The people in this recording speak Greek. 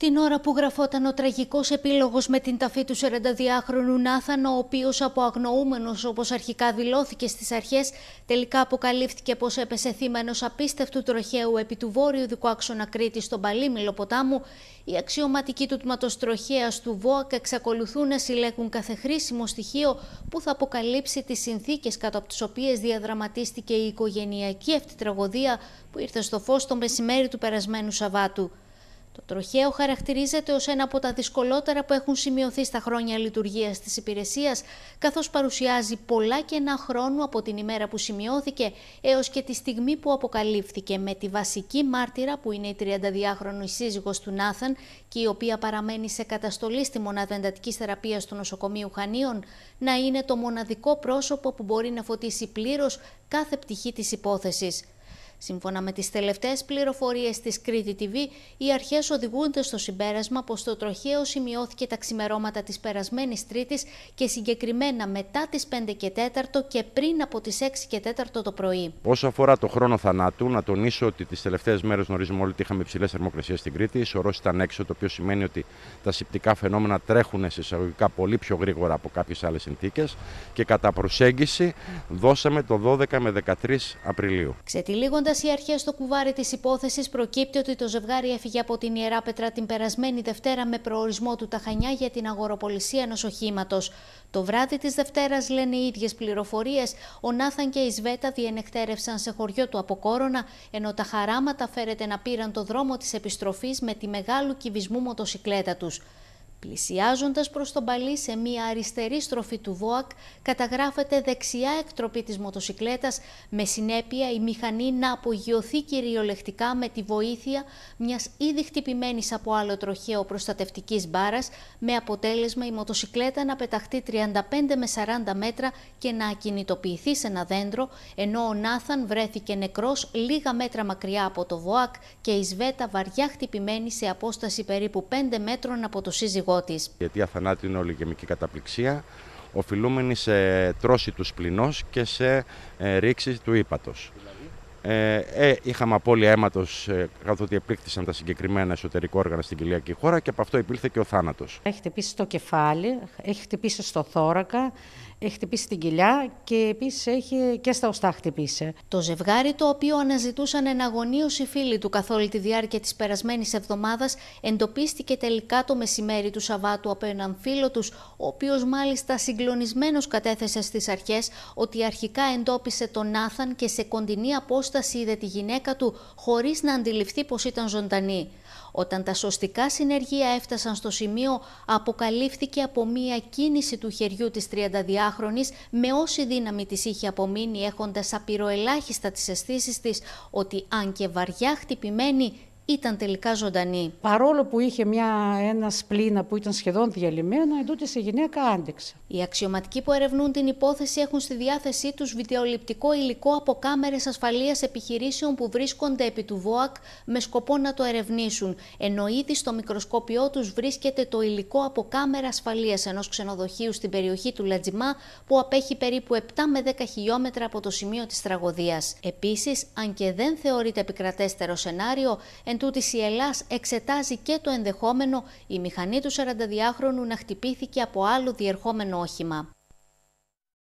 Την ώρα που γραφόταν ο τραγικός επίλογος με την ταφή του 42χρονου Νάθαν, ο οποίος από αγνοούμενος όπως αρχικά δηλώθηκε στις αρχές, τελικά αποκαλύφθηκε πως έπεσε θύμα ενό απίστευτου τροχαίου επί του βόρειου δικού άξονα Κρήτη στον Παλίμιλο ποτάμου, οι αξιωματικοί του τμήματος τροχέα του ΒΟΑΚ εξακολουθούν να συλλέγουν κάθε χρήσιμο στοιχείο που θα αποκαλύψει τις συνθήκες κατά από τις οποίες διαδραματίστηκε η οικογενειακή αυτή τραγωδία που ήρθε στο φως το μεσημέρι του περασμένου Σαβάτου. Το τροχαίο χαρακτηρίζεται ως ένα από τα δυσκολότερα που έχουν σημειωθεί στα χρόνια λειτουργίας της υπηρεσίας, καθώς παρουσιάζει πολλά κενά χρόνου από την ημέρα που σημειώθηκε έως και τη στιγμή που αποκαλύφθηκε με τη βασική μάρτυρα που είναι η 32χρονη σύζυγος του Νάθαν και η οποία παραμένει σε καταστολή στη μονάδα εντατικής θεραπείας του νοσοκομείου Χανίων, να είναι το μοναδικό πρόσωπο που μπορεί να φωτίσει πλήρως κάθε πτυχή της υπόθεσης. Σύμφωνα με τις τελευταίες πληροφορίες της Κρήτη TV, οι αρχές οδηγούνται στο συμπέρασμα πως το τροχαίο σημειώθηκε τα ξημερώματα της περασμένης Τρίτης και συγκεκριμένα μετά τις 5 και 4 και πριν από τις 6 και 4 το πρωί. Όσο αφορά το χρόνο θανάτου, να τονίσω ότι τις τελευταίες μέρες γνωρίζουμε όλοι ότι είχαμε υψηλές θερμοκρασίες στην Κρήτη, ισορρός ήταν έξω, το οποίο σημαίνει ότι τα συπτικά φαινόμενα τρέχουν σε εισαγωγικά πολύ πιο γρήγορα από κάποιες άλλες συνθήκες και κατά προσέγγιση δώσαμε το 12 με 13 Απριλίου. Κοιτώντα οι αρχές στο κουβάρι της υπόθεσης, προκύπτει ότι το ζευγάρι έφυγε από την Ιερά Πετρά την περασμένη Δευτέρα με προορισμό του Ταχανιά για την αγοροπολισία ενός οχήματος. Το βράδυ της Δευτέρας, λένε οι ίδιες πληροφορίες, ο Νάθαν και η Σβέτα διενεκτέρευσαν σε χωριό του Αποκόρονα, ενώ τα χαράματα φέρεται να πήραν το δρόμο της επιστροφής με τη μεγάλου κυβισμού μοτοσυκλέτα τους. Πλησιάζοντας προς τον Παλί σε μια αριστερή στροφή του ΒΟΑΚ, καταγράφεται δεξιά εκτροπή της μοτοσικλέτας, με συνέπεια η μηχανή να απογειωθεί κυριολεκτικά με τη βοήθεια μιας ήδη χτυπημένης από άλλο τροχαίο προστατευτικής μπάρας, με αποτέλεσμα η μοτοσικλέτα να πεταχτεί 35 με 40 μέτρα και να ακινητοποιηθεί σε ένα δέντρο, ενώ ο Νάθαν βρέθηκε νεκρός λίγα μέτρα μακριά από το ΒΟΑΚ και η Σβέτα βαριά χτυπημένη σε απόσταση περίπου 5 μέτρων από το σύζυγο σύζυγό τη. Η αιτία θανάτου είναι ολιγεμική καταπληξία, οφειλούμενη σε τρώση του σπληνός και σε ε, ρήξη του ύπατος. Ε, ε, είχαμε απώλεια αίματος, ε, καθότι επλήκτησαν τα συγκεκριμένα εσωτερικά όργανα στην κοιλιακή χώρα και από αυτό υπήρθε και ο θάνατος. Έχει χτυπήσει στο κεφάλι, έχει χτυπήσει στο θώρακα, έχει χτυπήσει την κοιλιά και επίσης έχει και στα οστά χτυπήσει. Το ζευγάρι, το οποίο αναζητούσαν εναγωνίω οι φίλοι του καθ' όλη τη διάρκεια της περασμένης εβδομάδας, εντοπίστηκε τελικά το μεσημέρι του Σαββάτου από έναν φίλο τους, ο οποίος μάλιστα συγκλονισμένος κατέθεσε στις αρχές ότι αρχικά εντόπισε τον Άθαν και σε κοντινή απόσταση είδε τη γυναίκα του, χωρίς να αντιληφθεί πως ήταν ζωντανή. Όταν τα σωστικά συνεργεία έφτασαν στο σημείο, αποκαλύφθηκε από μία κίνηση του χεριού της 32χρονης με όση δύναμη της είχε απομείνει έχοντας απειροελάχιστα τις αισθήσεις της ότι αν και βαριά χτυπημένη ήταν τελικά ζωντανή. Παρόλο που είχε μια, ένα σπλήνα που ήταν σχεδόν διαλυμένο, εντούτοις σε γυναίκα άντεξε. Οι αξιωματικοί που ερευνούν την υπόθεση έχουν στη διάθεσή τους βιντεοληπτικό υλικό από κάμερες ασφαλείας επιχειρήσεων που βρίσκονται επί του ΒΟΑΚ με σκοπό να το ερευνήσουν, ενώ ήδη στο μικροσκόπιό τους βρίσκεται το υλικό από κάμερα ασφαλείας ενός ξενοδοχείου στην περιοχή του Λατζιμά που απέχει περίπου 7 με 10 χιλιόμετρα από το σημείο της τραγωδίας. Επίσης, αν και δεν θεωρείται επικρατέστερο σενάριο, εν Εν η Ελλάς εξετάζει και το ενδεχόμενο η μηχανή του 42χρονου να χτυπήθηκε από άλλο διερχόμενο όχημα.